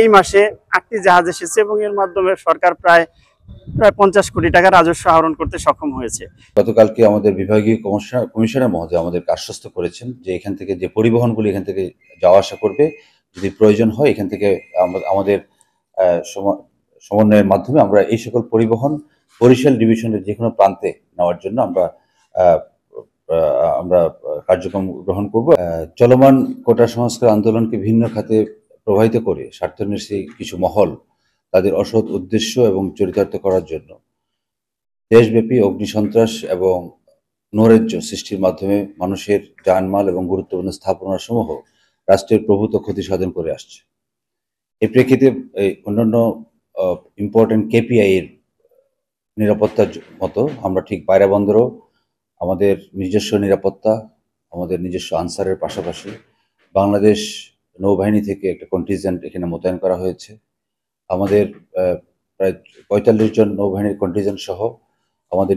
এই মাসে আটটি জাহাজ এসেছে এবং এর মাধ্যমে সরকার প্রায় প্রায় পঞ্চাশ কোটি টাকা রাজস্ব আহরণ করতে সক্ষম হয়েছে গতকালকে আমাদের বিভাগীয় কমিশনার মহোদয় আমাদেরকে আশ্বস্ত করেছেন যে এখান থেকে যে পরিবহনগুলি এখান থেকে যাওয়া আসা করবে যদি প্রয়োজন হয় এখান থেকে আমাদের সমন্বয়ের মাধ্যমে আমরা এই সকল পরিবহন বরিশাল ডিভিশনের যে কোনো প্রান্তে নেওয়ার জন্য আমরা আমরা কার্যক্রম গ্রহণ করব চলমান কোটা সংস্কার আন্দোলনকে ভিন্ন খাতে প্রবাহিত করে স্বার্থন্বেষী কিছু মহল তাদের অসৎ উদ্দেশ্য এবং চরিতার্থ করার জন্য দেশব্যাপী অগ্নিসন্ত্রাস এবং নৈরাজ্য সৃষ্টির মাধ্যমে মানুষের যানমাল এবং গুরুত্বপূর্ণ স্থাপনাসমূহ রাষ্ট্রের প্রভূত ক্ষতি সাধন করে আসছে এই প্রেক্ষিতে অন্যান্য ইম্পর্টেন্ট কেপিআই এর নিরাপত্তার মতো আমরা ঠিক বাইরে বন্দরও আমাদের নিজস্ব নিরাপত্তা আমাদের নিজস্ব আনসারের পাশাপাশি বাংলাদেশ নৌবাহিনী থেকে একটা কন্টিজেন্ট এখানে মোতায়েন করা হয়েছে আমাদের প্রায় পঁয়তাল্লিশ জন নৌবাহিনীর কন্টিজেন্ট সহ আমাদের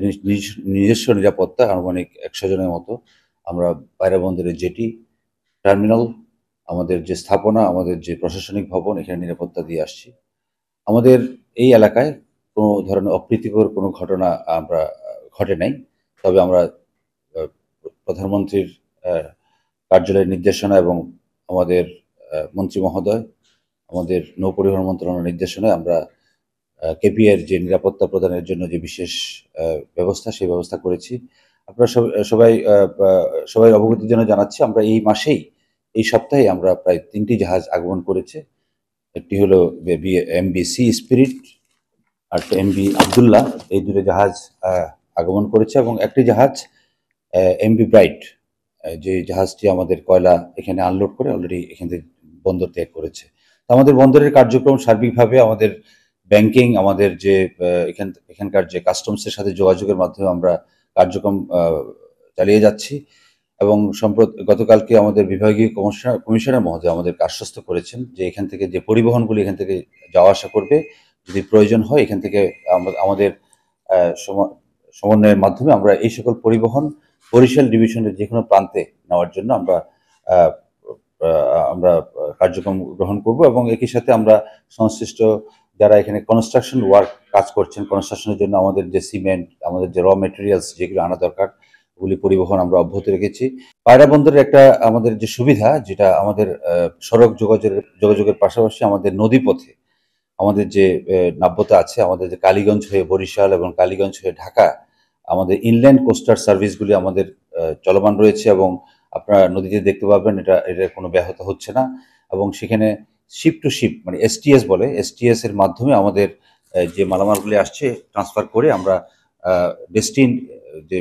নিজস্ব নিরাপত্তা আনুমানিক একশো জনের মতো আমরা বাইরাবন্দরের বন্দরের জেটি টার্মিনাল আমাদের যে স্থাপনা আমাদের যে প্রশাসনিক ভবন এখানে নিরাপত্তা দিয়ে আসছি আমাদের এই এলাকায় কোনো ধরনের অপ্রীতিকর কোনো ঘটনা আমরা ঘটে নাই তবে আমরা প্রধানমন্ত্রীর কার্যালয়ের নির্দেশনা এবং আমাদের মন্ত্রী মহোদয় আমাদের নৌপরিবহন মন্ত্রণালয়ের নির্দেশনায় আমরা কেপিআর যে নিরাপত্তা প্রদানের জন্য যে বিশেষ ব্যবস্থা সেই ব্যবস্থা করেছি আপনারা সবাই সবাই অবগতির জন্য জানাচ্ছি আমরা এই মাসেই এই সপ্তাহে আমরা প্রায় তিনটি জাহাজ আগমন করেছে একটি হলো এমবি সি স্পিরিট আর এমবি আবদুল্লাহ এই দুটো জাহাজ আগমন করেছে এবং একটি জাহাজ এমবি ব্রাইট যে জাহাজটি আমাদের কয়লা এখানে আনলোড করে অলরেডি এখান থেকে বন্দর ত্যাগ করেছে আমাদের বন্দরের কার্যক্রম সার্বিকভাবে আমাদের ব্যাংকিং আমাদের যে এখান এখানকার যে কাস্টমসের সাথে যোগাযোগের মাধ্যমে আমরা কার্যক্রম চালিয়ে যাচ্ছি এবং সম্প্রত গতকালকে আমাদের বিভাগীয় কমিশনার কমিশনার মহোদয় আমাদেরকে আশ্বস্ত করেছেন যে এখান থেকে যে পরিবহনগুলি এখান থেকে যাওয়া আসা করবে যদি প্রয়োজন হয় এখান থেকে আমাদের সমন্বয়ের মাধ্যমে আমরা এই সকল পরিবহন বরিশাল ডিভিশনের যে কোনো প্রান্তে নেওয়ার জন্য আমরা আমরা কার্যক্রম গ্রহণ করব এবং একই সাথে আমরা সংশ্লিষ্ট যারা এখানে কনস্ট্রাকশন ওয়ার্ক কাজ করছেন কনস্ট্রাকশনের জন্য আমাদের যে সিমেন্ট আমাদের যে র মেটেরিয়ালস যেগুলো আনা দরকার ওগুলি পরিবহন আমরা অব্যাহত রেখেছি পায়রা বন্দরের একটা আমাদের যে সুবিধা যেটা আমাদের সড়ক যোগাযোগের যোগাযোগের পাশাপাশি আমাদের নদীপথে আমাদের যে নাব্যতা আছে আমাদের যে কালীগঞ্জ হয়ে বরিশাল এবং কালীগঞ্জ হয়ে ঢাকা আমাদের ইনল্যান্ড কোস্টার সার্ভিসগুলি আমাদের চলমান রয়েছে এবং আপনারা নদীতে দেখতে পাবেন এটা এটা কোনো ব্যাহত হচ্ছে না এবং সেখানে শিপ টু শিপ মানে এসটিএস বলে এসটিএস এর মাধ্যমে আমাদের যে মালামালগুলি আসছে ট্রান্সফার করে আমরা ডেস্টিন যে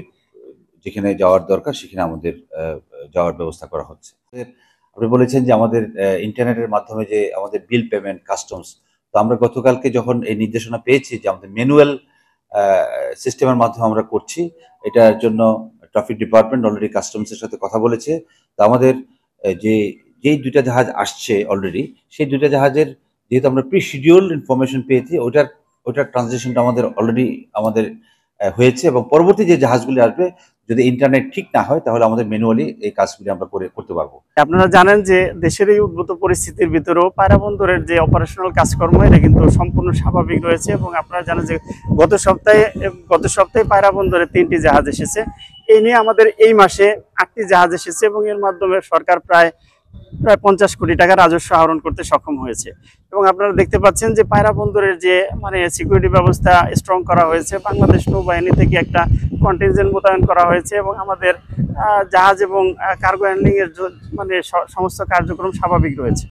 যেখানে যাওয়ার দরকার সেখানে আমাদের যাওয়ার ব্যবস্থা করা হচ্ছে আপনি বলেছেন যে আমাদের ইন্টারনেটের মাধ্যমে যে আমাদের বিল পেমেন্ট কাস্টমস তো আমরা গতকালকে যখন এই নির্দেশনা পেয়েছি যে আমাদের ম্যানুয়াল সিস্টেমের মাধ্যমে আমরা করছি এটার জন্য ট্রাফিক ডিপার্টমেন্ট অলরেডি কাস্টমসের সাথে কথা বলেছে তো আমাদের যে যেই দুইটা জাহাজ আসছে অলরেডি সেই দুইটা জাহাজের যেহেতু আমরা প্রি শিডিউল ইনফরমেশন পেয়েছি ওইটার ওইটার ট্রানজেকশনটা আমাদের অলরেডি আমাদের হয়েছে এবং পরবর্তী যে জাহাজগুলি আসবে যদি ইন্টারনেট ঠিক না হয় তাহলে আমাদের ম্যানুয়ালি এই কাজগুলি আমরা করে করতে পারবো আপনারা জানেন যে দেশের এই উদ্ভূত পরিস্থিতির ভিতরেও পায়রাবন্দরের যে অপারেশনাল কাজকর্ম এটা কিন্তু সম্পূর্ণ স্বাভাবিক রয়েছে এবং আপনারা জানেন যে গত সপ্তাহে গত সপ্তাহে পায়রাবন্দরে তিনটি জাহাজ এসেছে এই নিয়ে আমাদের এই মাসে আটটি জাহাজ এসেছে এবং এর মাধ্যমে সরকার প্রায় প্রায় পঞ্চাশ কোটি টাকা রাজস্ব আহরণ করতে সক্ষম হয়েছে এবং আপনারা দেখতে পাচ্ছেন যে পায়রা বন্দরের যে মানে সিকিউরিটি ব্যবস্থা স্ট্রং করা হয়েছে বাংলাদেশ নৌবাহিনী থেকে একটা কন্টিনজেন্ট মোতায়েন করা হয়েছে এবং আমাদের জাহাজ এবং কার্গো হ্যান্ডলিংয়ের মানে সমস্ত কার্যক্রম স্বাভাবিক রয়েছে